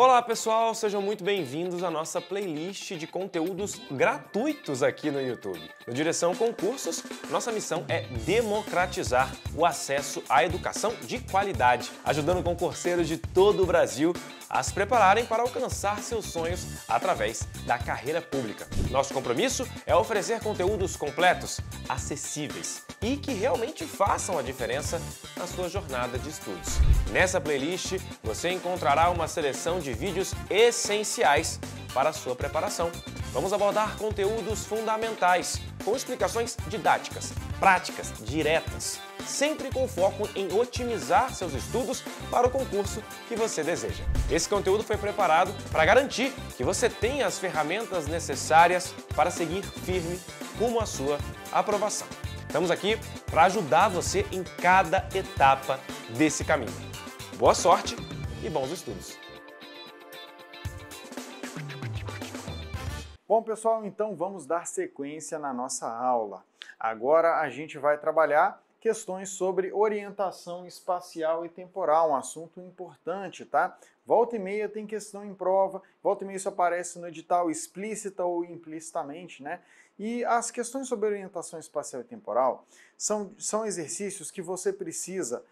Olá pessoal, sejam muito bem-vindos à nossa playlist de conteúdos gratuitos aqui no YouTube. No Direção Concursos, nossa missão é democratizar o acesso à educação de qualidade, ajudando concurseiros de todo o Brasil a se prepararem para alcançar seus sonhos através da carreira pública. Nosso compromisso é oferecer conteúdos completos, acessíveis e que realmente façam a diferença na sua jornada de estudos. Nessa playlist, você encontrará uma seleção de de vídeos essenciais para a sua preparação. Vamos abordar conteúdos fundamentais, com explicações didáticas, práticas, diretas, sempre com foco em otimizar seus estudos para o concurso que você deseja. Esse conteúdo foi preparado para garantir que você tenha as ferramentas necessárias para seguir firme rumo à sua aprovação. Estamos aqui para ajudar você em cada etapa desse caminho. Boa sorte e bons estudos! Bom, pessoal, então vamos dar sequência na nossa aula. Agora a gente vai trabalhar questões sobre orientação espacial e temporal, um assunto importante, tá? Volta e meia tem questão em prova, volta e meia isso aparece no edital explícita ou implicitamente, né? E as questões sobre orientação espacial e temporal são, são exercícios que você precisa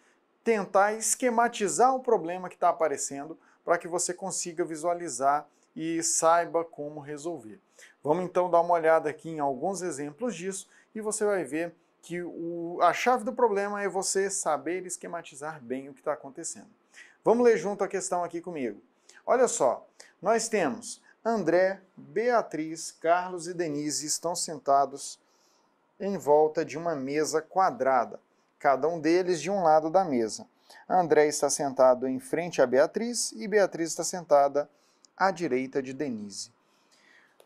tentar esquematizar o problema que está aparecendo para que você consiga visualizar e saiba como resolver. Vamos então dar uma olhada aqui em alguns exemplos disso e você vai ver que o, a chave do problema é você saber esquematizar bem o que está acontecendo. Vamos ler junto a questão aqui comigo. Olha só, nós temos André, Beatriz, Carlos e Denise estão sentados em volta de uma mesa quadrada, cada um deles de um lado da mesa. André está sentado em frente a Beatriz e Beatriz está sentada à direita de Denise.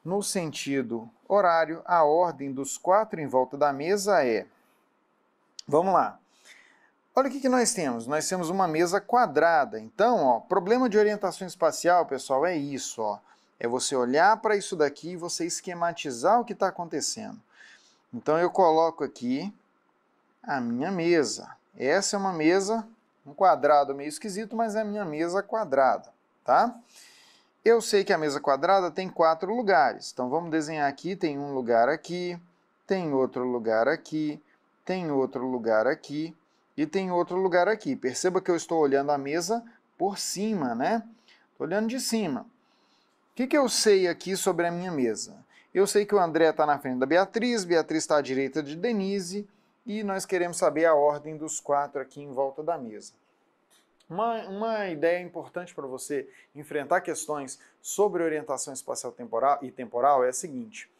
No sentido horário, a ordem dos quatro em volta da mesa é. Vamos lá. Olha o que, que nós temos. Nós temos uma mesa quadrada. Então, ó, problema de orientação espacial, pessoal, é isso. Ó. É você olhar para isso daqui e você esquematizar o que está acontecendo. Então, eu coloco aqui a minha mesa. Essa é uma mesa, um quadrado meio esquisito, mas é a minha mesa quadrada, tá? Tá? Eu sei que a mesa quadrada tem quatro lugares, então vamos desenhar aqui, tem um lugar aqui, tem outro lugar aqui, tem outro lugar aqui e tem outro lugar aqui. Perceba que eu estou olhando a mesa por cima, né? Estou olhando de cima. O que, que eu sei aqui sobre a minha mesa? Eu sei que o André está na frente da Beatriz, Beatriz está à direita de Denise, e nós queremos saber a ordem dos quatro aqui em volta da mesa. Uma, uma ideia importante para você enfrentar questões sobre orientação espacial temporal e temporal é a seguinte.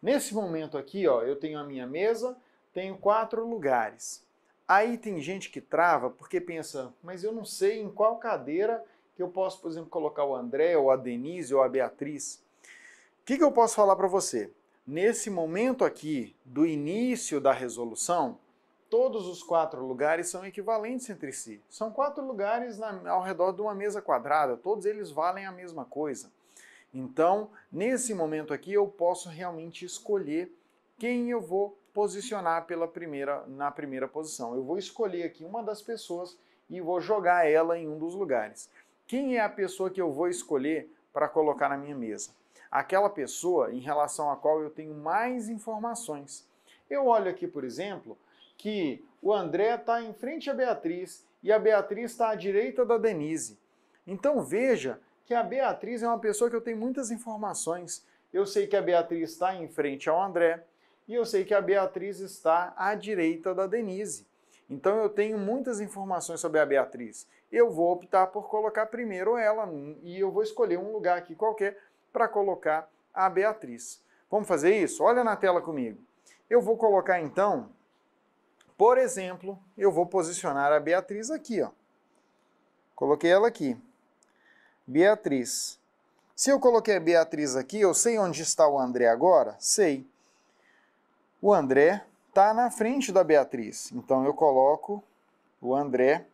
Nesse momento aqui, ó, eu tenho a minha mesa, tenho quatro lugares. Aí tem gente que trava porque pensa, mas eu não sei em qual cadeira que eu posso, por exemplo, colocar o André, ou a Denise, ou a Beatriz. O que, que eu posso falar para você? Nesse momento aqui do início da resolução, todos os quatro lugares são equivalentes entre si. São quatro lugares na, ao redor de uma mesa quadrada, todos eles valem a mesma coisa. Então, nesse momento aqui, eu posso realmente escolher quem eu vou posicionar pela primeira, na primeira posição. Eu vou escolher aqui uma das pessoas e vou jogar ela em um dos lugares. Quem é a pessoa que eu vou escolher para colocar na minha mesa? Aquela pessoa em relação à qual eu tenho mais informações. Eu olho aqui, por exemplo, que o André está em frente à Beatriz e a Beatriz está à direita da Denise. Então veja que a Beatriz é uma pessoa que eu tenho muitas informações. Eu sei que a Beatriz está em frente ao André e eu sei que a Beatriz está à direita da Denise. Então eu tenho muitas informações sobre a Beatriz. Eu vou optar por colocar primeiro ela e eu vou escolher um lugar aqui qualquer para colocar a Beatriz. Vamos fazer isso? Olha na tela comigo. Eu vou colocar então por exemplo, eu vou posicionar a Beatriz aqui, ó. Coloquei ela aqui. Beatriz. Se eu coloquei a Beatriz aqui, eu sei onde está o André agora? Sei. O André está na frente da Beatriz. Então eu coloco o André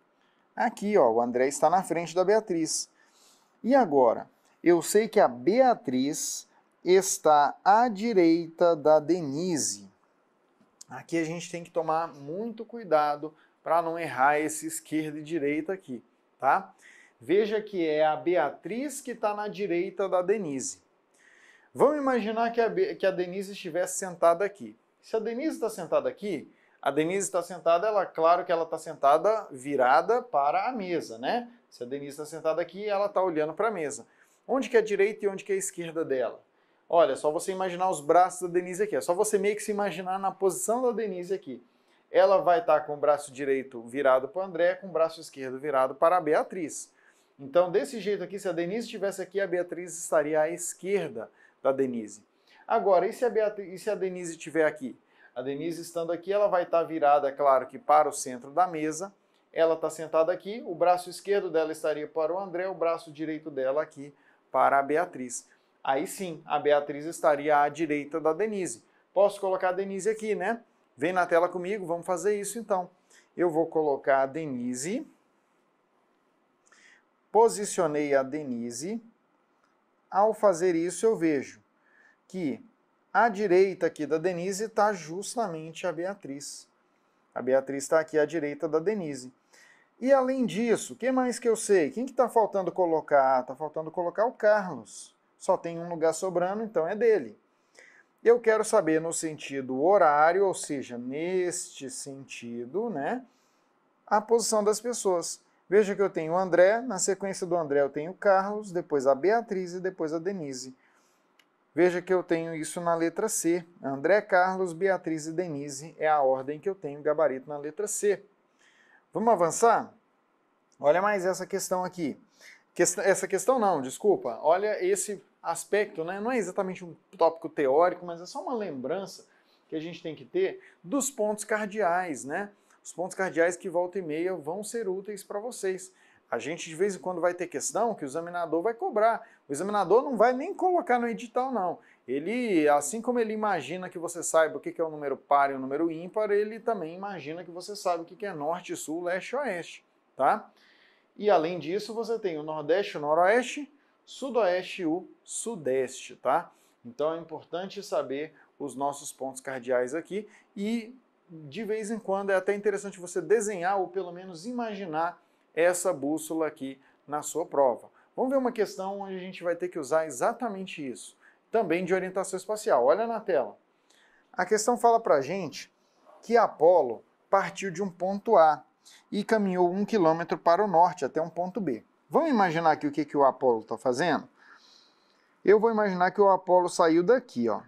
aqui, ó. O André está na frente da Beatriz. E agora? Eu sei que a Beatriz está à direita da Denise. Aqui a gente tem que tomar muito cuidado para não errar esse esquerda e direita aqui, tá? Veja que é a Beatriz que está na direita da Denise. Vamos imaginar que a, Be que a Denise estivesse sentada aqui. Se a Denise está sentada aqui, a Denise está sentada, ela, claro que ela está sentada virada para a mesa, né? Se a Denise está sentada aqui, ela está olhando para a mesa. Onde que é a direita e onde que é a esquerda dela? Olha, só você imaginar os braços da Denise aqui. É só você meio que se imaginar na posição da Denise aqui. Ela vai estar tá com o braço direito virado para o André, com o braço esquerdo virado para a Beatriz. Então, desse jeito aqui, se a Denise estivesse aqui, a Beatriz estaria à esquerda da Denise. Agora, e se a, Beatriz, e se a Denise estiver aqui? A Denise estando aqui, ela vai estar tá virada, é claro que para o centro da mesa. Ela está sentada aqui, o braço esquerdo dela estaria para o André, o braço direito dela aqui para a Beatriz. Aí sim, a Beatriz estaria à direita da Denise. Posso colocar a Denise aqui, né? Vem na tela comigo, vamos fazer isso então. Eu vou colocar a Denise. Posicionei a Denise. Ao fazer isso, eu vejo que à direita aqui da Denise está justamente a Beatriz. A Beatriz está aqui à direita da Denise. E além disso, o que mais que eu sei? Quem que está faltando colocar? Está faltando colocar o Carlos só tem um lugar sobrando, então é dele. Eu quero saber no sentido horário, ou seja, neste sentido, né, a posição das pessoas. Veja que eu tenho o André, na sequência do André eu tenho o Carlos, depois a Beatriz e depois a Denise. Veja que eu tenho isso na letra C. André, Carlos, Beatriz e Denise é a ordem que eu tenho gabarito na letra C. Vamos avançar? Olha mais essa questão aqui. Essa questão não, desculpa. Olha esse aspecto, né? não é exatamente um tópico teórico, mas é só uma lembrança que a gente tem que ter dos pontos cardeais, né? Os pontos cardeais que volta e meia vão ser úteis para vocês. A gente de vez em quando vai ter questão que o examinador vai cobrar. O examinador não vai nem colocar no edital, não. Ele, assim como ele imagina que você saiba o que é o número par e o número ímpar, ele também imagina que você sabe o que é norte, sul, leste oeste, tá? E além disso, você tem o nordeste, o noroeste, sudoeste e o sudeste, tá? Então é importante saber os nossos pontos cardeais aqui e de vez em quando é até interessante você desenhar ou pelo menos imaginar essa bússola aqui na sua prova. Vamos ver uma questão onde a gente vai ter que usar exatamente isso, também de orientação espacial. Olha na tela. A questão fala para gente que Apolo partiu de um ponto A e caminhou um quilômetro para o norte até um ponto B. Vamos imaginar aqui o que, que o Apolo está fazendo? Eu vou imaginar que o Apolo saiu daqui, ó.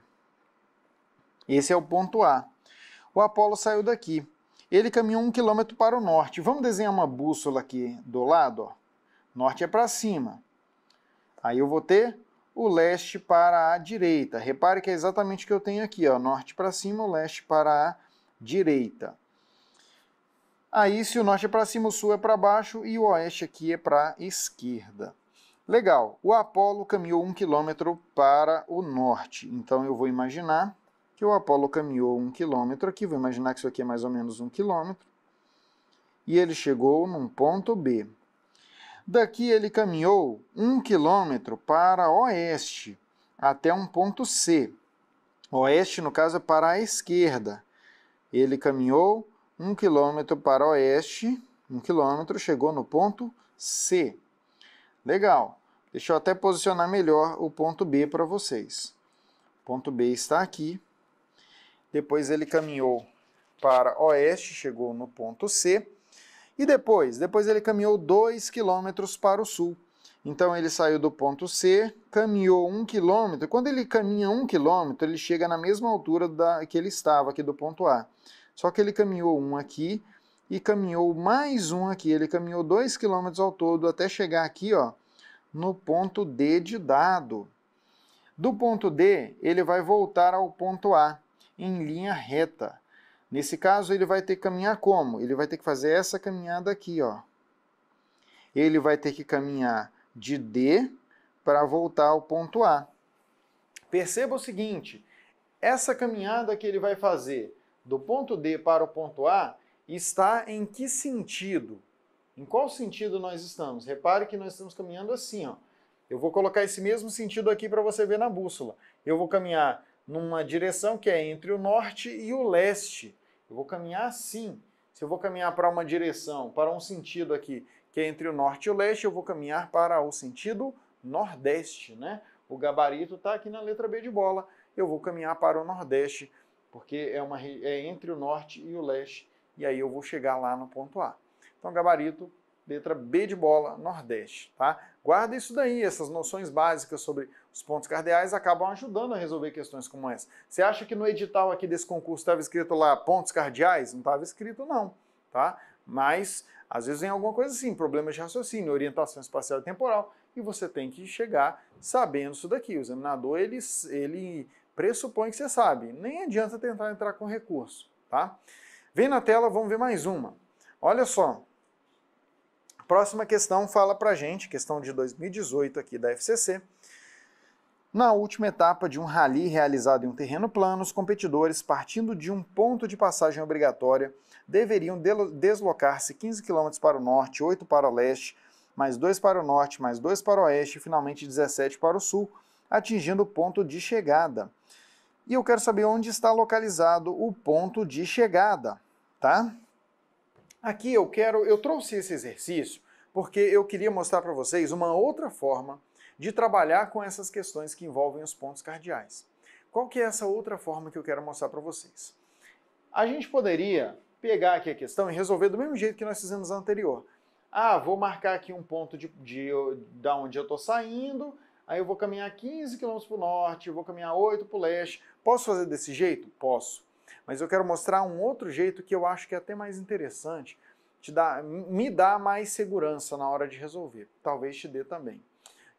Esse é o ponto A. O Apolo saiu daqui. Ele caminhou um quilômetro para o norte. Vamos desenhar uma bússola aqui do lado, ó. Norte é para cima. Aí eu vou ter o leste para a direita. Repare que é exatamente o que eu tenho aqui, ó. Norte para cima, o leste para a direita. Aí, se o norte é para cima, o sul é para baixo e o oeste aqui é para a esquerda. Legal, o Apolo caminhou um quilômetro para o norte, então eu vou imaginar que o Apolo caminhou um quilômetro aqui, vou imaginar que isso aqui é mais ou menos um quilômetro, e ele chegou num ponto B. Daqui ele caminhou um quilômetro para oeste, até um ponto C. Oeste, no caso, é para a esquerda. Ele caminhou um quilômetro para oeste, um quilômetro, chegou no ponto C. Legal, deixa eu até posicionar melhor o ponto B para vocês. O ponto B está aqui, depois ele caminhou para oeste, chegou no ponto C, e depois, depois ele caminhou 2 quilômetros para o sul. Então ele saiu do ponto C, caminhou um quilômetro. Quando ele caminha um quilômetro, ele chega na mesma altura da, que ele estava aqui do ponto A. Só que ele caminhou um aqui e caminhou mais um aqui. Ele caminhou dois quilômetros ao todo até chegar aqui, ó, no ponto D de dado. Do ponto D, ele vai voltar ao ponto A, em linha reta. Nesse caso, ele vai ter que caminhar como? Ele vai ter que fazer essa caminhada aqui, ó. Ele vai ter que caminhar de D para voltar ao ponto A. Perceba o seguinte, essa caminhada que ele vai fazer do ponto D para o ponto A está em que sentido? Em qual sentido nós estamos? Repare que nós estamos caminhando assim, ó. Eu vou colocar esse mesmo sentido aqui para você ver na bússola. Eu vou caminhar numa direção que é entre o norte e o leste. Eu vou caminhar assim. Se eu vou caminhar para uma direção, para um sentido aqui, que é entre o norte e o leste, eu vou caminhar para o sentido nordeste, né? O gabarito está aqui na letra B de bola. Eu vou caminhar para o nordeste porque é, uma, é entre o norte e o leste, e aí eu vou chegar lá no ponto A. Então, gabarito, letra B de bola, Nordeste, tá? Guarda isso daí, essas noções básicas sobre os pontos cardeais acabam ajudando a resolver questões como essa. Você acha que no edital aqui desse concurso estava escrito lá pontos cardeais? Não estava escrito não, tá? Mas, às vezes vem alguma coisa assim, problemas de raciocínio, orientação espacial e temporal, e você tem que chegar sabendo isso daqui. O examinador, ele, ele pressupõe que você sabe, nem adianta tentar entrar com recurso, tá? Vem na tela, vamos ver mais uma. Olha só. Próxima questão fala pra gente, questão de 2018 aqui da FCC. Na última etapa de um rally realizado em um terreno plano, os competidores, partindo de um ponto de passagem obrigatória, deveriam deslocar-se 15 km para o norte, 8 para o leste, mais 2 para o norte, mais 2 para o oeste e finalmente 17 para o sul, atingindo o ponto de chegada. E eu quero saber onde está localizado o ponto de chegada, tá? Aqui eu quero, eu trouxe esse exercício porque eu queria mostrar para vocês uma outra forma de trabalhar com essas questões que envolvem os pontos cardeais. Qual que é essa outra forma que eu quero mostrar para vocês? A gente poderia pegar aqui a questão e resolver do mesmo jeito que nós fizemos anterior. Ah, vou marcar aqui um ponto de, de, de da onde eu estou saindo, aí eu vou caminhar 15 km para o norte, eu vou caminhar 8 para o leste. Posso fazer desse jeito? Posso. Mas eu quero mostrar um outro jeito que eu acho que é até mais interessante, te dá, me dá mais segurança na hora de resolver. Talvez te dê também.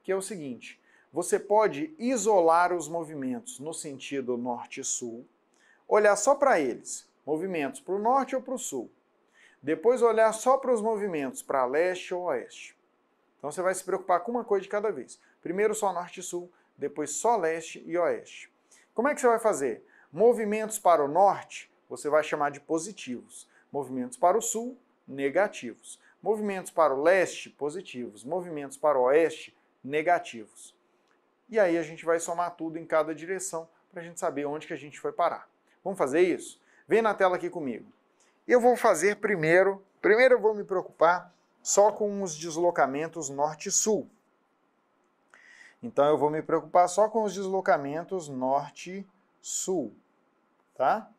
Que é o seguinte: você pode isolar os movimentos no sentido norte sul, olhar só para eles, movimentos para o norte ou para o sul. Depois olhar só para os movimentos para leste ou oeste. Então você vai se preocupar com uma coisa de cada vez. Primeiro só norte e sul, depois só leste e oeste. Como é que você vai fazer? Movimentos para o norte, você vai chamar de positivos. Movimentos para o sul, negativos. Movimentos para o leste, positivos. Movimentos para o oeste, negativos. E aí a gente vai somar tudo em cada direção para a gente saber onde que a gente foi parar. Vamos fazer isso? Vem na tela aqui comigo. Eu vou fazer primeiro, primeiro eu vou me preocupar só com os deslocamentos norte-sul. Então eu vou me preocupar só com os deslocamentos norte-sul, tá?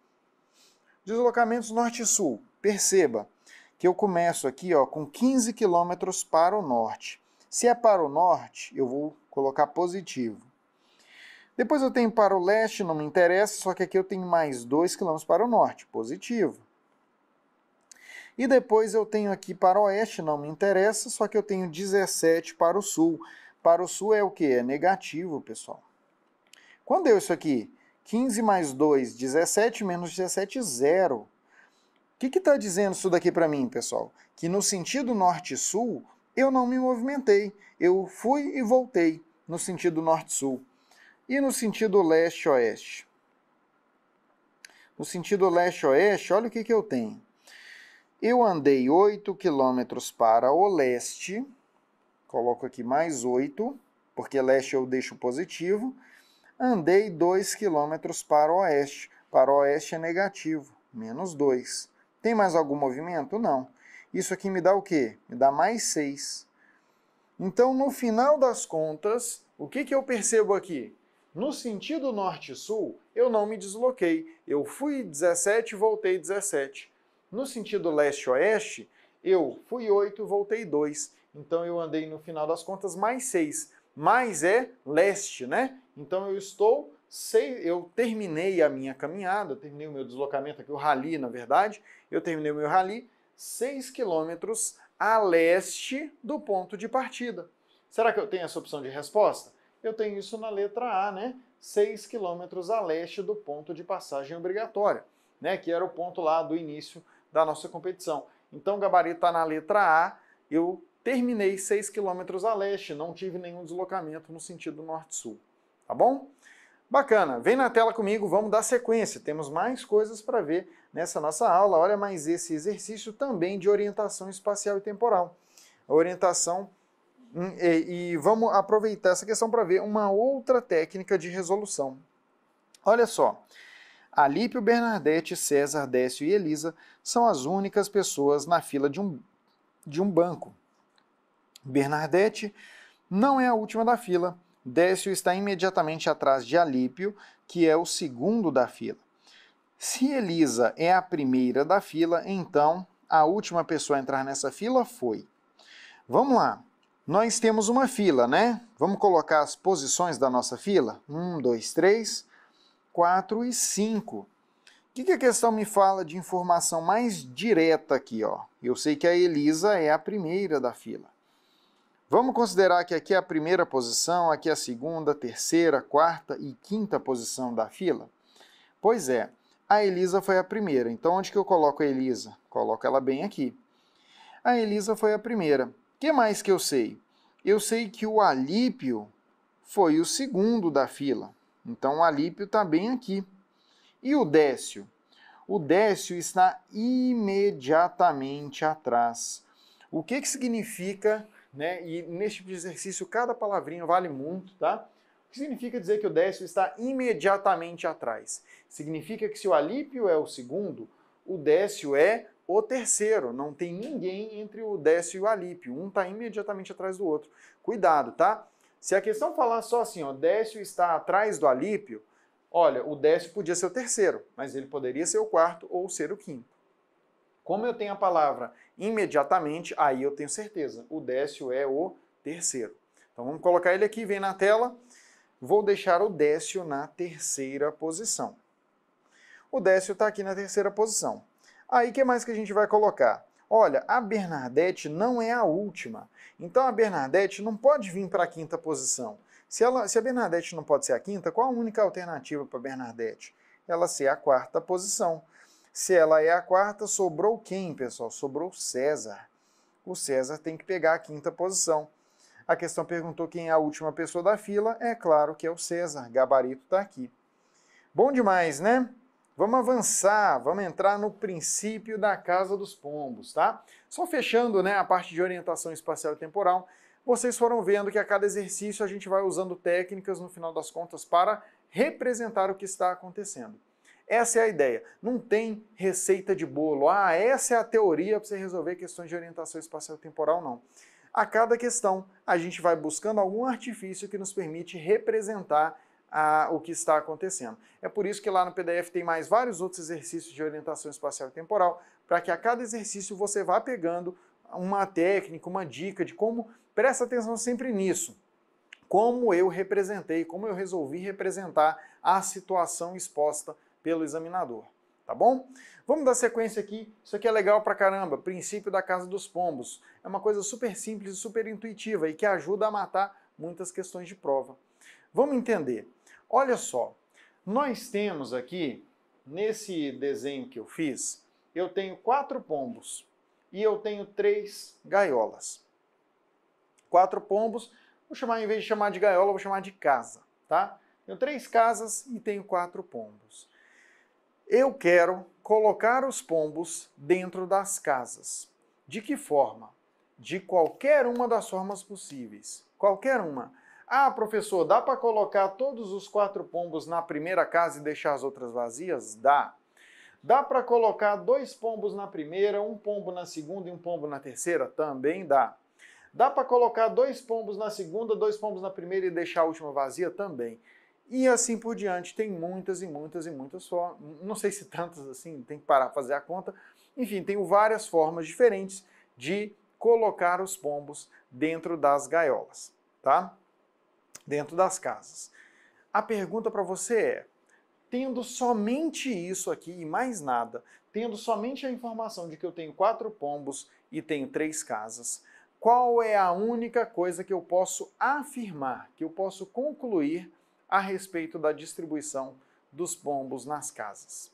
Deslocamentos norte-sul. Perceba que eu começo aqui ó, com 15 km para o norte. Se é para o norte, eu vou colocar positivo. Depois eu tenho para o leste, não me interessa, só que aqui eu tenho mais 2 km para o norte, positivo. E depois eu tenho aqui para o oeste, não me interessa, só que eu tenho 17 para o sul. Para o sul é o que? É negativo, pessoal. Quando deu isso aqui? 15 mais 2, 17, menos 17, zero. O que está dizendo isso daqui para mim, pessoal? Que no sentido norte-sul, eu não me movimentei. Eu fui e voltei no sentido norte-sul. E no sentido leste-oeste? No sentido leste-oeste, olha o que, que eu tenho. Eu andei 8 quilômetros para o leste, coloco aqui mais 8, porque leste eu deixo positivo. Andei 2 quilômetros para o oeste, para o oeste é negativo, menos 2. Tem mais algum movimento? Não. Isso aqui me dá o quê? Me dá mais 6. Então, no final das contas, o que, que eu percebo aqui? No sentido norte-sul, eu não me desloquei. Eu fui 17 e voltei 17. No sentido leste-oeste, eu fui 8, voltei 2. Então eu andei no final das contas mais 6. Mais é leste, né? Então eu estou sei, eu terminei a minha caminhada, terminei o meu deslocamento aqui, o rally, na verdade, eu terminei o meu rally 6 quilômetros a leste do ponto de partida. Será que eu tenho essa opção de resposta? Eu tenho isso na letra A, né? 6 quilômetros a leste do ponto de passagem obrigatória, né? Que era o ponto lá do início da nossa competição. Então, o gabarito está na letra A. Eu terminei 6 km a leste, não tive nenhum deslocamento no sentido norte-sul. Tá bom? Bacana, vem na tela comigo, vamos dar sequência. Temos mais coisas para ver nessa nossa aula. Olha mais esse exercício também de orientação espacial e temporal. orientação hum, e, e vamos aproveitar essa questão para ver uma outra técnica de resolução. Olha só, Alípio Bernardete, César, Décio e Elisa são as únicas pessoas na fila de um, de um banco. Bernardete não é a última da fila. Décio está imediatamente atrás de Alípio, que é o segundo da fila. Se Elisa é a primeira da fila, então a última pessoa a entrar nessa fila foi. Vamos lá. Nós temos uma fila, né? Vamos colocar as posições da nossa fila? Um, dois, três. 4 e 5. O que, que a questão me fala de informação mais direta aqui? Ó? Eu sei que a Elisa é a primeira da fila. Vamos considerar que aqui é a primeira posição, aqui é a segunda, terceira, quarta e quinta posição da fila? Pois é, a Elisa foi a primeira. Então, onde que eu coloco a Elisa? Coloco ela bem aqui. A Elisa foi a primeira. O que mais que eu sei? Eu sei que o Alípio foi o segundo da fila. Então o Alípio está bem aqui. E o Décio? O Décio está imediatamente atrás. O que, que significa, né? E neste tipo exercício cada palavrinha vale muito, tá? O que significa dizer que o Décio está imediatamente atrás? Significa que se o Alípio é o segundo, o Décio é o terceiro. Não tem ninguém entre o Décio e o Alípio. Um está imediatamente atrás do outro. Cuidado, tá? Se a questão falar só assim, ó, Décio está atrás do Alípio, olha, o Décio podia ser o terceiro, mas ele poderia ser o quarto ou ser o quinto. Como eu tenho a palavra imediatamente, aí eu tenho certeza, o Décio é o terceiro. Então vamos colocar ele aqui, vem na tela. Vou deixar o Décio na terceira posição. O Décio está aqui na terceira posição. Aí, o que mais que a gente vai colocar? olha, a Bernadette não é a última. Então a Bernadette não pode vir para a quinta posição. Se, ela, se a Bernadette não pode ser a quinta, qual a única alternativa para a Bernadette? Ela ser a quarta posição. Se ela é a quarta, sobrou quem, pessoal? Sobrou César. O César tem que pegar a quinta posição. A questão perguntou quem é a última pessoa da fila. É claro que é o César. Gabarito está aqui. Bom demais, né? Vamos avançar, vamos entrar no princípio da casa dos pombos, tá? Só fechando né, a parte de orientação espacial e temporal, vocês foram vendo que a cada exercício a gente vai usando técnicas, no final das contas, para representar o que está acontecendo. Essa é a ideia. Não tem receita de bolo. Ah, essa é a teoria para você resolver questões de orientação espacial e temporal, não. A cada questão, a gente vai buscando algum artifício que nos permite representar a, o que está acontecendo. É por isso que lá no PDF tem mais vários outros exercícios de orientação espacial e temporal, para que a cada exercício você vá pegando uma técnica, uma dica de como, presta atenção sempre nisso, como eu representei, como eu resolvi representar a situação exposta pelo examinador, tá bom? Vamos dar sequência aqui, isso aqui é legal pra caramba, princípio da casa dos pombos. É uma coisa super simples e super intuitiva e que ajuda a matar muitas questões de prova. Vamos entender. Olha só, nós temos aqui, nesse desenho que eu fiz, eu tenho quatro pombos e eu tenho três gaiolas. Quatro pombos, vou chamar, em vez de chamar de gaiola, vou chamar de casa, tá? Tenho três casas e tenho quatro pombos. Eu quero colocar os pombos dentro das casas. De que forma? De qualquer uma das formas possíveis. Qualquer uma. Ah, professor, dá para colocar todos os quatro pombos na primeira casa e deixar as outras vazias? Dá. Dá para colocar dois pombos na primeira, um pombo na segunda e um pombo na terceira? Também dá. Dá para colocar dois pombos na segunda, dois pombos na primeira e deixar a última vazia? Também. E assim por diante, tem muitas e muitas e muitas formas, não sei se tantas assim, tem que parar fazer a conta. Enfim, tem várias formas diferentes de colocar os pombos dentro das gaiolas, tá? dentro das casas. A pergunta para você é: tendo somente isso aqui e mais nada, tendo somente a informação de que eu tenho quatro pombos e tenho três casas, qual é a única coisa que eu posso afirmar, que eu posso concluir a respeito da distribuição dos pombos nas casas?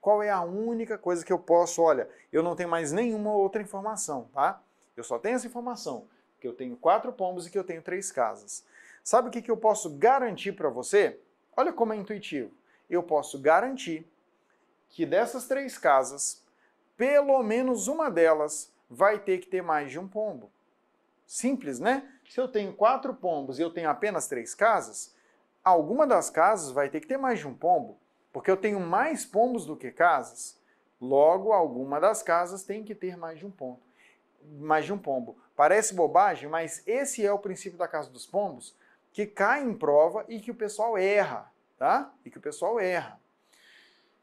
Qual é a única coisa que eu posso? Olha, eu não tenho mais nenhuma outra informação, tá? Eu só tenho essa informação, que eu tenho quatro pombos e que eu tenho três casas. Sabe o que, que eu posso garantir para você? Olha como é intuitivo. Eu posso garantir que dessas três casas, pelo menos uma delas vai ter que ter mais de um pombo. Simples, né? Se eu tenho quatro pombos e eu tenho apenas três casas, alguma das casas vai ter que ter mais de um pombo, porque eu tenho mais pombos do que casas. Logo, alguma das casas tem que ter mais de um ponto, mais de um pombo. Parece bobagem, mas esse é o princípio da casa dos pombos que cai em prova e que o pessoal erra, tá? E que o pessoal erra.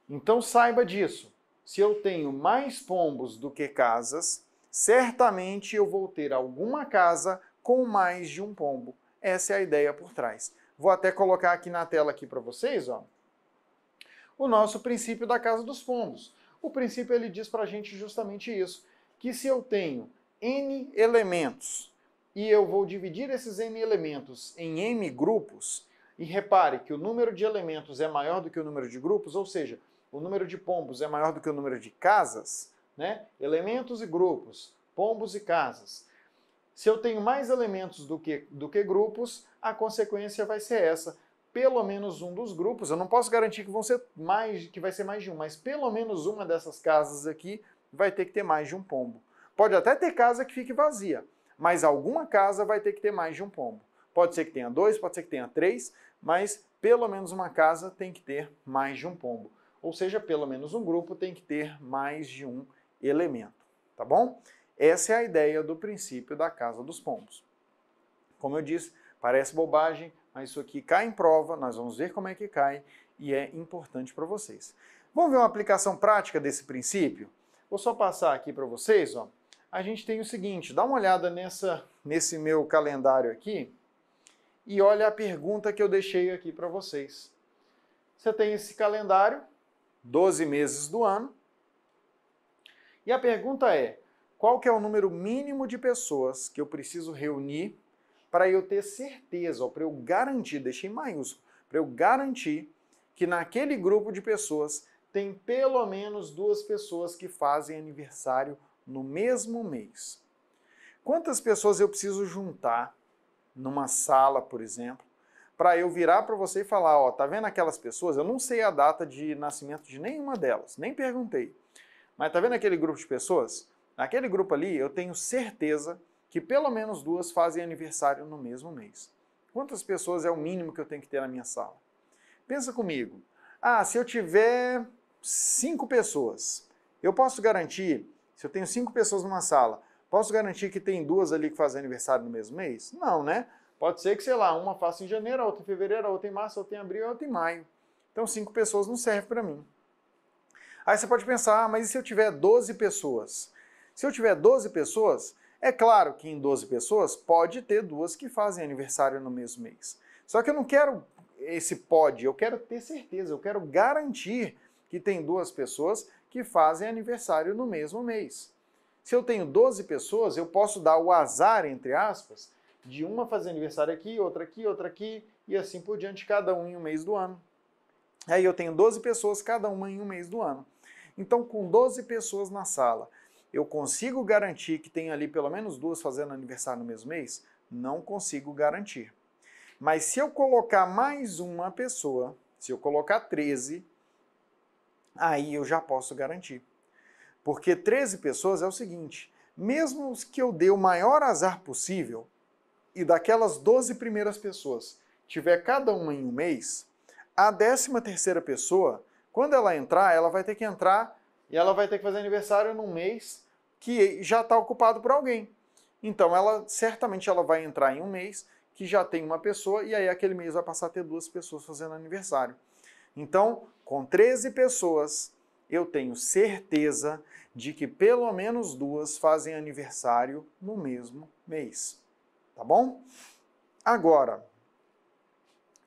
Então saiba disso. Se eu tenho mais pombos do que casas, certamente eu vou ter alguma casa com mais de um pombo. Essa é a ideia por trás. Vou até colocar aqui na tela aqui para vocês, ó, o nosso princípio da casa dos pombos. O princípio ele diz para a gente justamente isso, que se eu tenho n elementos e eu vou dividir esses n elementos em n grupos, e repare que o número de elementos é maior do que o número de grupos, ou seja, o número de pombos é maior do que o número de casas, né? elementos e grupos, pombos e casas. Se eu tenho mais elementos do que, do que grupos, a consequência vai ser essa. Pelo menos um dos grupos, eu não posso garantir que vão ser mais, que vai ser mais de um, mas pelo menos uma dessas casas aqui vai ter que ter mais de um pombo. Pode até ter casa que fique vazia, mas alguma casa vai ter que ter mais de um pombo. Pode ser que tenha dois, pode ser que tenha três, mas pelo menos uma casa tem que ter mais de um pombo. Ou seja, pelo menos um grupo tem que ter mais de um elemento, tá bom? Essa é a ideia do princípio da casa dos pombos. Como eu disse, parece bobagem, mas isso aqui cai em prova, nós vamos ver como é que cai e é importante para vocês. Vamos ver uma aplicação prática desse princípio? Vou só passar aqui para vocês, ó a gente tem o seguinte, dá uma olhada nessa, nesse meu calendário aqui e olha a pergunta que eu deixei aqui para vocês. Você tem esse calendário, 12 meses do ano, e a pergunta é, qual que é o número mínimo de pessoas que eu preciso reunir para eu ter certeza, para eu garantir, deixei em maiúsculo, para eu garantir que naquele grupo de pessoas tem pelo menos duas pessoas que fazem aniversário no mesmo mês. Quantas pessoas eu preciso juntar numa sala, por exemplo, para eu virar para você e falar, ó, tá vendo aquelas pessoas? Eu não sei a data de nascimento de nenhuma delas, nem perguntei. Mas tá vendo aquele grupo de pessoas? Naquele grupo ali, eu tenho certeza que pelo menos duas fazem aniversário no mesmo mês. Quantas pessoas é o mínimo que eu tenho que ter na minha sala? Pensa comigo. Ah, se eu tiver cinco pessoas, eu posso garantir se eu tenho cinco pessoas numa sala, posso garantir que tem duas ali que fazem aniversário no mesmo mês? Não, né? Pode ser que, sei lá, uma faça em janeiro, a outra em fevereiro, a outra em março, a outra em abril, a outra em maio. Então, cinco pessoas não serve para mim. Aí você pode pensar, ah, mas e se eu tiver 12 pessoas? Se eu tiver 12 pessoas, é claro que em 12 pessoas pode ter duas que fazem aniversário no mesmo mês. Só que eu não quero esse pode, eu quero ter certeza, eu quero garantir que tem duas pessoas que fazem aniversário no mesmo mês. Se eu tenho 12 pessoas, eu posso dar o azar, entre aspas, de uma fazer aniversário aqui, outra aqui, outra aqui, e assim por diante, cada um em um mês do ano. Aí eu tenho 12 pessoas, cada uma em um mês do ano. Então, com 12 pessoas na sala, eu consigo garantir que tem ali pelo menos duas fazendo aniversário no mesmo mês? Não consigo garantir. Mas se eu colocar mais uma pessoa, se eu colocar 13, aí eu já posso garantir. Porque 13 pessoas é o seguinte, mesmo que eu dê o maior azar possível, e daquelas 12 primeiras pessoas tiver cada uma em um mês, a 13 terceira pessoa, quando ela entrar, ela vai ter que entrar e ela vai ter que fazer aniversário num mês que já está ocupado por alguém. Então ela certamente ela vai entrar em um mês que já tem uma pessoa e aí aquele mês vai passar a ter duas pessoas fazendo aniversário. Então com 13 pessoas, eu tenho certeza de que pelo menos duas fazem aniversário no mesmo mês. Tá bom? Agora,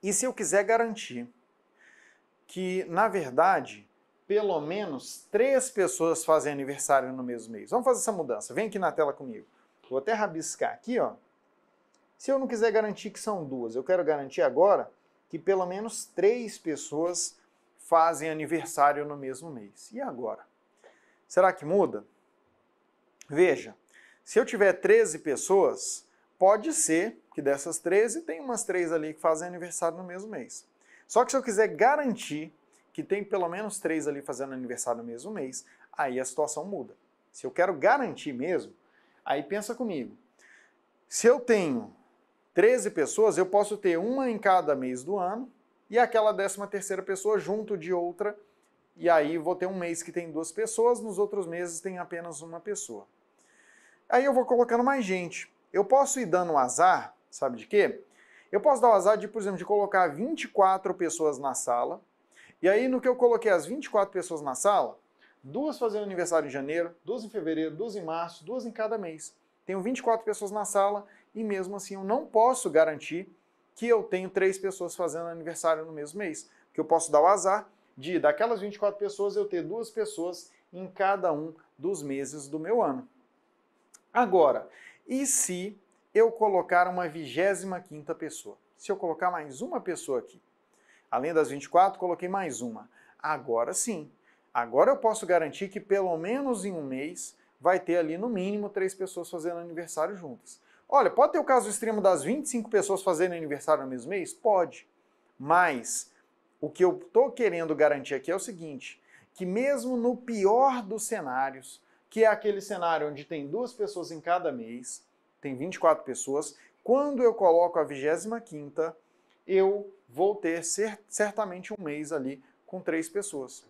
e se eu quiser garantir que, na verdade, pelo menos três pessoas fazem aniversário no mesmo mês? Vamos fazer essa mudança. Vem aqui na tela comigo. Vou até rabiscar aqui, ó. Se eu não quiser garantir que são duas, eu quero garantir agora que pelo menos três pessoas fazem aniversário no mesmo mês. E agora? Será que muda? Veja, se eu tiver 13 pessoas, pode ser que dessas 13 tem umas 3 ali que fazem aniversário no mesmo mês. Só que se eu quiser garantir que tem pelo menos 3 ali fazendo aniversário no mesmo mês, aí a situação muda. Se eu quero garantir mesmo, aí pensa comigo. Se eu tenho 13 pessoas, eu posso ter uma em cada mês do ano, e aquela décima terceira pessoa junto de outra, e aí vou ter um mês que tem duas pessoas, nos outros meses tem apenas uma pessoa. Aí eu vou colocando mais gente. Eu posso ir dando azar, sabe de quê? Eu posso dar o azar de, por exemplo, de colocar 24 pessoas na sala, e aí no que eu coloquei as 24 pessoas na sala, duas fazendo aniversário em janeiro, duas em fevereiro, duas em março, duas em cada mês. Tenho 24 pessoas na sala e mesmo assim eu não posso garantir que eu tenho três pessoas fazendo aniversário no mesmo mês. Que eu posso dar o azar de, daquelas 24 pessoas, eu ter duas pessoas em cada um dos meses do meu ano. Agora, e se eu colocar uma 25 pessoa? Se eu colocar mais uma pessoa aqui, além das 24, coloquei mais uma. Agora sim, agora eu posso garantir que pelo menos em um mês vai ter ali no mínimo três pessoas fazendo aniversário juntas. Olha, pode ter o caso extremo das 25 pessoas fazendo aniversário no mesmo mês? Pode. Mas o que eu estou querendo garantir aqui é o seguinte: que mesmo no pior dos cenários, que é aquele cenário onde tem duas pessoas em cada mês, tem 24 pessoas, quando eu coloco a 25, eu vou ter certamente um mês ali com três pessoas.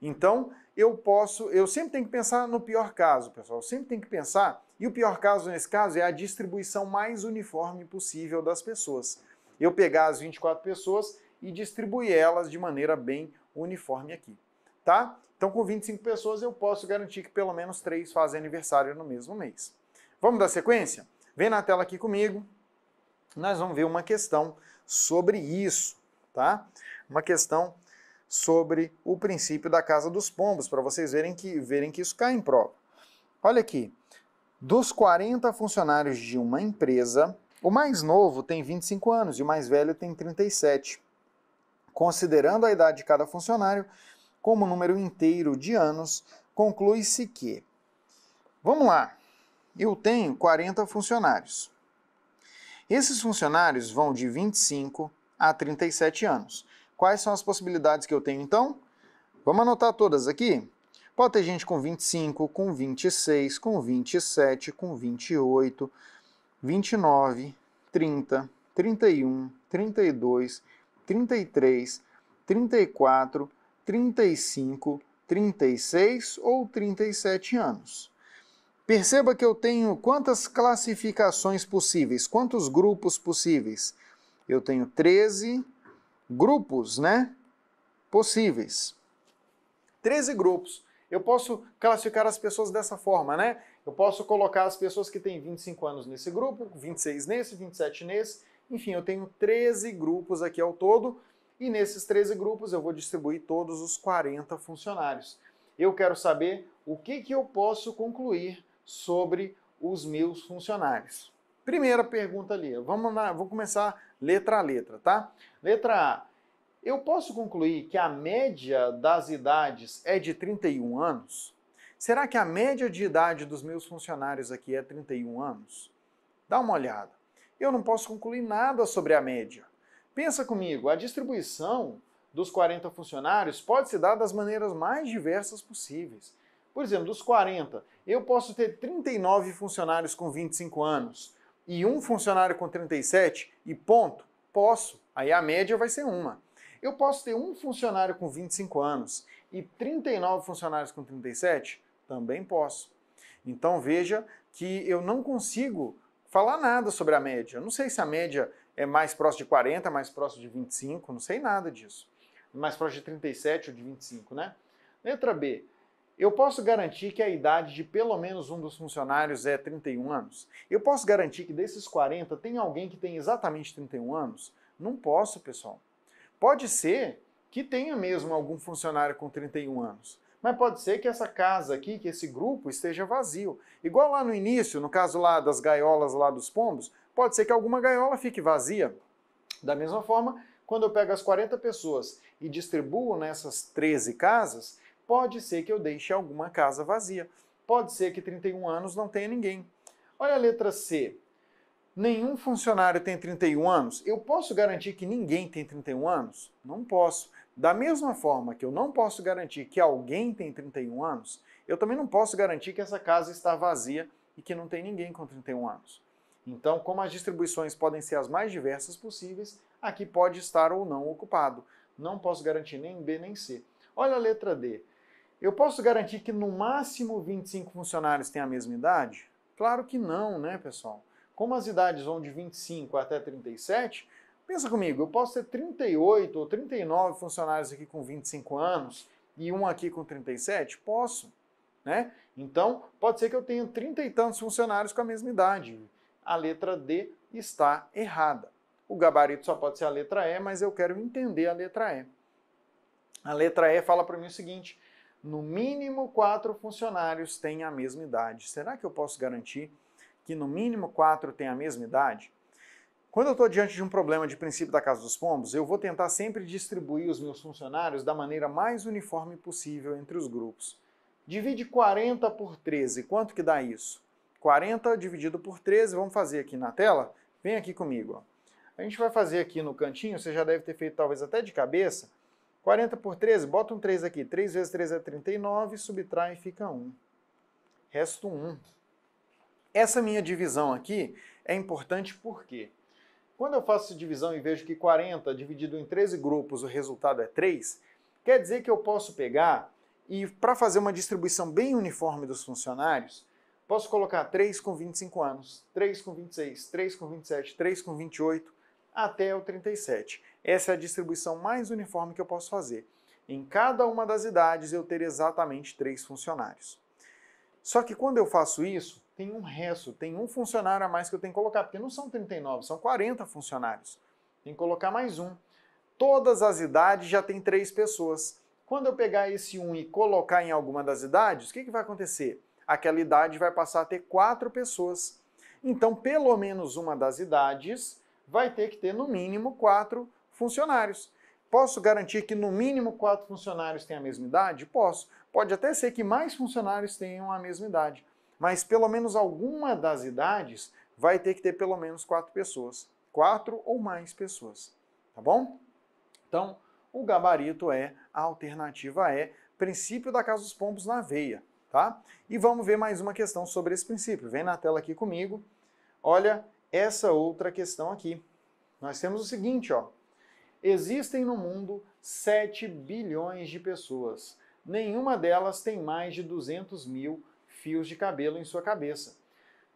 Então, eu posso, eu sempre tenho que pensar no pior caso, pessoal. Eu sempre tenho que pensar e o pior caso nesse caso é a distribuição mais uniforme possível das pessoas. Eu pegar as 24 pessoas e distribuir elas de maneira bem uniforme aqui, tá? Então com 25 pessoas eu posso garantir que pelo menos 3 fazem aniversário no mesmo mês. Vamos dar sequência? Vem na tela aqui comigo. Nós vamos ver uma questão sobre isso, tá? Uma questão sobre o princípio da casa dos pombos, para vocês verem que, verem que isso cai em prova. Olha aqui, dos 40 funcionários de uma empresa, o mais novo tem 25 anos e o mais velho tem 37. Considerando a idade de cada funcionário como número inteiro de anos, conclui-se que. Vamos lá, eu tenho 40 funcionários. Esses funcionários vão de 25 a 37 anos. Quais são as possibilidades que eu tenho então? Vamos anotar todas aqui? Pode ter gente com 25, com 26, com 27, com 28, 29, 30, 31, 32, 33, 34, 35, 36 ou 37 anos. Perceba que eu tenho quantas classificações possíveis, quantos grupos possíveis. Eu tenho 13 grupos, né? Possíveis. 13 grupos. Eu posso classificar as pessoas dessa forma, né? Eu posso colocar as pessoas que têm 25 anos nesse grupo, 26 nesse, 27 nesse. Enfim, eu tenho 13 grupos aqui ao todo e nesses 13 grupos eu vou distribuir todos os 40 funcionários. Eu quero saber o que, que eu posso concluir sobre os meus funcionários. Primeira pergunta ali, vamos, na, vamos começar letra a letra, tá? Letra A, eu posso concluir que a média das idades é de 31 anos? Será que a média de idade dos meus funcionários aqui é 31 anos? Dá uma olhada. Eu não posso concluir nada sobre a média. Pensa comigo, a distribuição dos 40 funcionários pode se dar das maneiras mais diversas possíveis. Por exemplo, dos 40, eu posso ter 39 funcionários com 25 anos e um funcionário com 37 e ponto? Posso. Aí a média vai ser uma. Eu posso ter um funcionário com 25 anos e 39 funcionários com 37? Também posso. Então veja que eu não consigo falar nada sobre a média. Eu não sei se a média é mais próxima de 40, mais próxima de 25, não sei nada disso. Mais próximo de 37 ou de 25, né? Letra B. Eu posso garantir que a idade de pelo menos um dos funcionários é 31 anos? Eu posso garantir que desses 40 tem alguém que tem exatamente 31 anos? Não posso, pessoal. Pode ser que tenha mesmo algum funcionário com 31 anos, mas pode ser que essa casa aqui, que esse grupo esteja vazio. Igual lá no início, no caso lá das gaiolas lá dos pombos, pode ser que alguma gaiola fique vazia. Da mesma forma, quando eu pego as 40 pessoas e distribuo nessas 13 casas, pode ser que eu deixe alguma casa vazia. Pode ser que 31 anos não tenha ninguém. Olha a letra C nenhum funcionário tem 31 anos? Eu posso garantir que ninguém tem 31 anos? Não posso. Da mesma forma que eu não posso garantir que alguém tem 31 anos, eu também não posso garantir que essa casa está vazia e que não tem ninguém com 31 anos. Então, como as distribuições podem ser as mais diversas possíveis, aqui pode estar ou não ocupado. Não posso garantir nem B nem C. Olha a letra D. Eu posso garantir que no máximo 25 funcionários têm a mesma idade? Claro que não, né, pessoal? Como as idades vão de 25 até 37, pensa comigo, eu posso ter 38 ou 39 funcionários aqui com 25 anos e um aqui com 37? Posso, né? Então, pode ser que eu tenha 30 e tantos funcionários com a mesma idade. A letra D está errada. O gabarito só pode ser a letra E, mas eu quero entender a letra E. A letra E fala para mim o seguinte: no mínimo quatro funcionários têm a mesma idade. Será que eu posso garantir que no mínimo quatro têm a mesma idade, quando eu estou diante de um problema de princípio da Casa dos Pombos, eu vou tentar sempre distribuir os meus funcionários da maneira mais uniforme possível entre os grupos. Divide 40 por 13, quanto que dá isso? 40 dividido por 13, vamos fazer aqui na tela? Vem aqui comigo. Ó. A gente vai fazer aqui no cantinho, você já deve ter feito talvez até de cabeça. 40 por 13, bota um 3 aqui. 3 vezes 3 é 39, subtrai e fica 1. Resto 1. Essa minha divisão aqui é importante porque quando eu faço divisão e vejo que 40 dividido em 13 grupos o resultado é 3, quer dizer que eu posso pegar e para fazer uma distribuição bem uniforme dos funcionários, posso colocar 3 com 25 anos, 3 com 26, 3 com 27, 3 com 28 até o 37. Essa é a distribuição mais uniforme que eu posso fazer. Em cada uma das idades eu ter exatamente três funcionários. Só que quando eu faço isso, tem um resto, tem um funcionário a mais que eu tenho que colocar, porque não são 39, são 40 funcionários. Tem que colocar mais um. Todas as idades já tem três pessoas. Quando eu pegar esse um e colocar em alguma das idades, o que, que vai acontecer? Aquela idade vai passar a ter quatro pessoas. Então, pelo menos uma das idades vai ter que ter, no mínimo, quatro funcionários. Posso garantir que no mínimo quatro funcionários têm a mesma idade? Posso. Pode até ser que mais funcionários tenham a mesma idade mas pelo menos alguma das idades vai ter que ter pelo menos quatro pessoas. Quatro ou mais pessoas, tá bom? Então, o gabarito é, a alternativa é, princípio da casa dos pombos na veia, tá? E vamos ver mais uma questão sobre esse princípio. Vem na tela aqui comigo. Olha essa outra questão aqui. Nós temos o seguinte, ó. Existem no mundo 7 bilhões de pessoas. Nenhuma delas tem mais de 200 mil fios de cabelo em sua cabeça.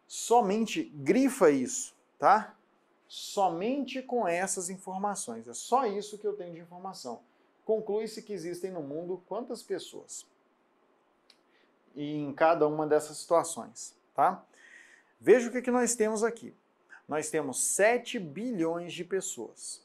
Somente grifa isso, tá? Somente com essas informações. É só isso que eu tenho de informação. Conclui-se que existem no mundo quantas pessoas? E em cada uma dessas situações, tá? Veja o que, que nós temos aqui. Nós temos 7 bilhões de pessoas.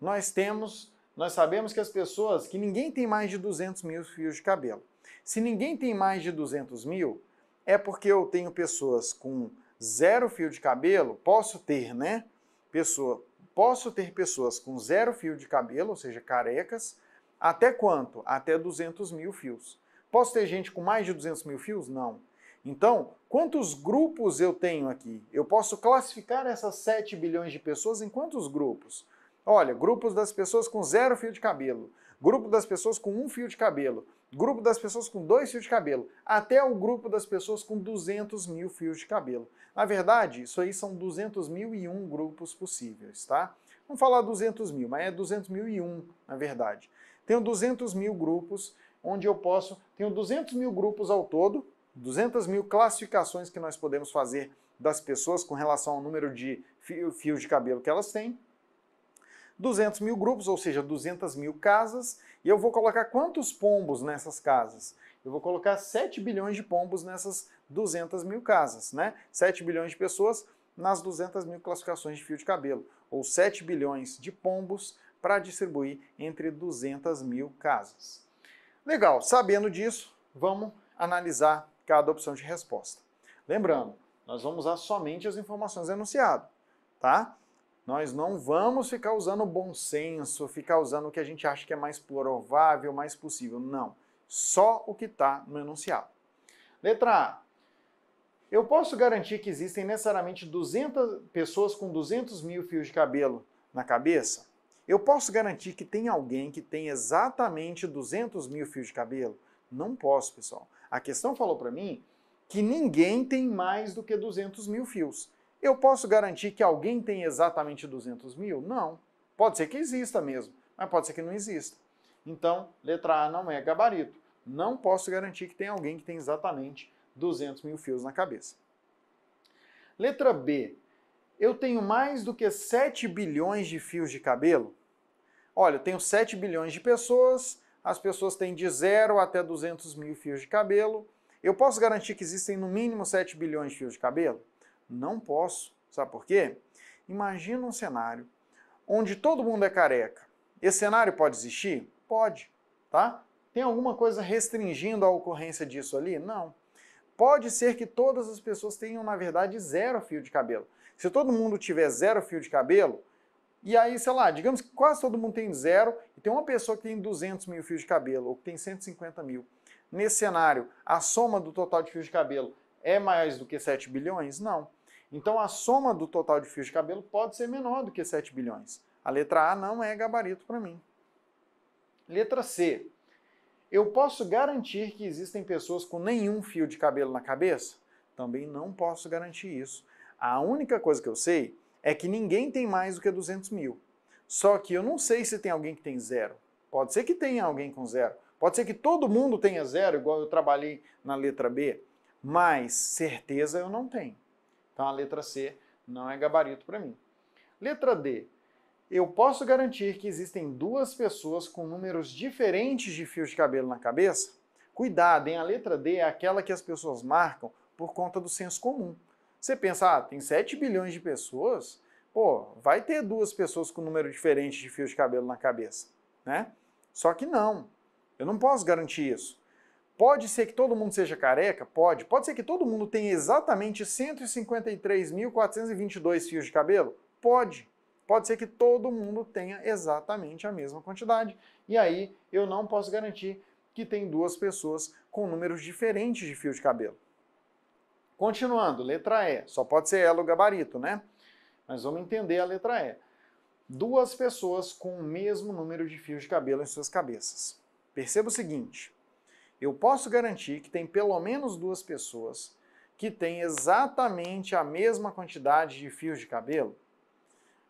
Nós temos nós sabemos que as pessoas, que ninguém tem mais de 200 mil fios de cabelo. Se ninguém tem mais de 200 mil, é porque eu tenho pessoas com zero fio de cabelo, posso ter, né? Pessoa, posso ter pessoas com zero fio de cabelo, ou seja, carecas, até quanto? Até 200 mil fios. Posso ter gente com mais de 200 mil fios? Não. Então, quantos grupos eu tenho aqui? Eu posso classificar essas 7 bilhões de pessoas em quantos grupos? Olha, grupos das pessoas com zero fio de cabelo, grupo das pessoas com um fio de cabelo, grupo das pessoas com dois fios de cabelo, até o grupo das pessoas com 200 mil fios de cabelo. Na verdade, isso aí são 200 mil e um grupos possíveis, tá? Vamos falar 200 mil, mas é 200 mil e um, na verdade. Tenho 200 mil grupos, onde eu posso... Tenho 200 mil grupos ao todo, 200 mil classificações que nós podemos fazer das pessoas com relação ao número de fios de cabelo que elas têm, 200 mil grupos, ou seja, 200 mil casas, e eu vou colocar quantos pombos nessas casas? Eu vou colocar 7 bilhões de pombos nessas 200 mil casas, né? 7 bilhões de pessoas nas 200 mil classificações de fio de cabelo, ou 7 bilhões de pombos para distribuir entre 200 mil casas. Legal, sabendo disso, vamos analisar cada opção de resposta. Lembrando, nós vamos usar somente as informações enunciadas, tá? Nós não vamos ficar usando bom senso, ficar usando o que a gente acha que é mais provável, mais possível. Não. Só o que está no enunciado. Letra A. Eu posso garantir que existem necessariamente 200 pessoas com 200 mil fios de cabelo na cabeça? Eu posso garantir que tem alguém que tem exatamente 200 mil fios de cabelo? Não posso, pessoal. A questão falou para mim que ninguém tem mais do que 200 mil fios. Eu posso garantir que alguém tem exatamente 200 mil? Não. Pode ser que exista mesmo, mas pode ser que não exista. Então, letra A não é gabarito. Não posso garantir que tem alguém que tem exatamente 200 mil fios na cabeça. Letra B. Eu tenho mais do que 7 bilhões de fios de cabelo? Olha, eu tenho 7 bilhões de pessoas, as pessoas têm de 0 até 200 mil fios de cabelo. Eu posso garantir que existem no mínimo 7 bilhões de fios de cabelo? Não posso. Sabe por quê? Imagina um cenário onde todo mundo é careca. Esse cenário pode existir? Pode, tá? Tem alguma coisa restringindo a ocorrência disso ali? Não. Pode ser que todas as pessoas tenham, na verdade, zero fio de cabelo. Se todo mundo tiver zero fio de cabelo, e aí, sei lá, digamos que quase todo mundo tem zero, e tem uma pessoa que tem 200 mil fios de cabelo, ou que tem 150 mil. Nesse cenário, a soma do total de fios de cabelo é mais do que 7 bilhões? Não. Então a soma do total de fios de cabelo pode ser menor do que 7 bilhões. A letra A não é gabarito para mim. Letra C. Eu posso garantir que existem pessoas com nenhum fio de cabelo na cabeça? Também não posso garantir isso. A única coisa que eu sei é que ninguém tem mais do que 200 mil. Só que eu não sei se tem alguém que tem zero. Pode ser que tenha alguém com zero. Pode ser que todo mundo tenha zero, igual eu trabalhei na letra B. Mas certeza eu não tenho. Então a letra C não é gabarito para mim. Letra D. Eu posso garantir que existem duas pessoas com números diferentes de fios de cabelo na cabeça? Cuidado, hein? A letra D é aquela que as pessoas marcam por conta do senso comum. Você pensa, ah, tem 7 bilhões de pessoas, pô, vai ter duas pessoas com número diferente de fios de cabelo na cabeça, né? Só que não, eu não posso garantir isso. Pode ser que todo mundo seja careca? Pode. Pode ser que todo mundo tenha exatamente 153.422 fios de cabelo? Pode. Pode ser que todo mundo tenha exatamente a mesma quantidade. E aí eu não posso garantir que tem duas pessoas com números diferentes de fios de cabelo. Continuando, letra E. Só pode ser ela o gabarito, né? Mas vamos entender a letra E. Duas pessoas com o mesmo número de fios de cabelo em suas cabeças. Perceba o seguinte: eu posso garantir que tem pelo menos duas pessoas que têm exatamente a mesma quantidade de fios de cabelo.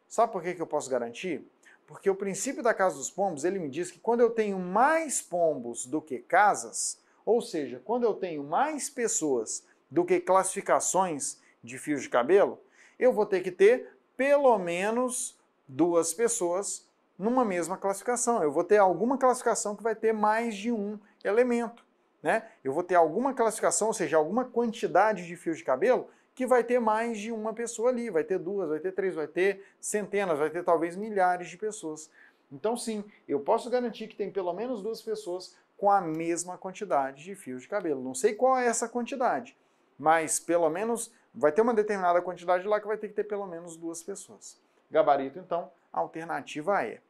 Sabe por que, que eu posso garantir? Porque o princípio da casa dos pombos, ele me diz que quando eu tenho mais pombos do que casas, ou seja, quando eu tenho mais pessoas do que classificações de fios de cabelo, eu vou ter que ter pelo menos duas pessoas numa mesma classificação. Eu vou ter alguma classificação que vai ter mais de um elemento. Né? Eu vou ter alguma classificação, ou seja, alguma quantidade de fios de cabelo que vai ter mais de uma pessoa ali, vai ter duas, vai ter três, vai ter centenas, vai ter talvez milhares de pessoas. Então sim, eu posso garantir que tem pelo menos duas pessoas com a mesma quantidade de fios de cabelo. Não sei qual é essa quantidade, mas pelo menos vai ter uma determinada quantidade lá que vai ter que ter pelo menos duas pessoas. Gabarito então, a alternativa é.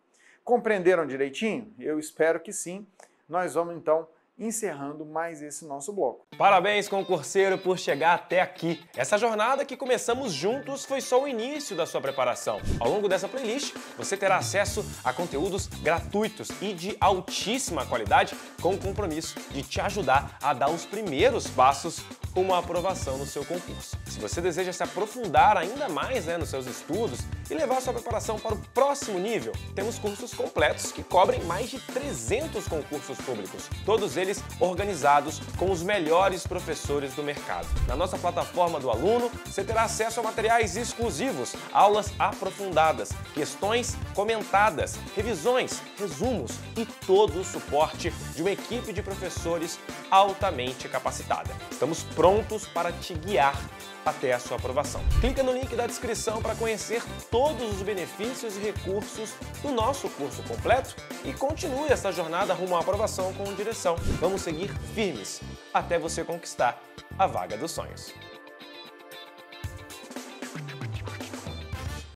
Compreenderam direitinho? Eu espero que sim. Nós vamos então encerrando mais esse nosso bloco. Parabéns, concurseiro, por chegar até aqui. Essa jornada que começamos juntos foi só o início da sua preparação. Ao longo dessa playlist, você terá acesso a conteúdos gratuitos e de altíssima qualidade, com o compromisso de te ajudar a dar os primeiros passos para uma aprovação no seu concurso. Se você deseja se aprofundar ainda mais né, nos seus estudos e levar sua preparação para o próximo nível, temos cursos completos que cobrem mais de 300 concursos públicos, todos eles organizados com os melhores professores do mercado. Na nossa plataforma do aluno, você terá acesso a materiais exclusivos, aulas aprofundadas, questões comentadas, revisões, resumos e todo o suporte de uma equipe de professores altamente capacitada. Estamos prontos para te guiar até a sua aprovação. Clica no link da descrição para conhecer todos os benefícios e recursos do nosso curso completo e continue essa jornada rumo à aprovação com direção. Vamos seguir firmes até você conquistar a vaga dos sonhos.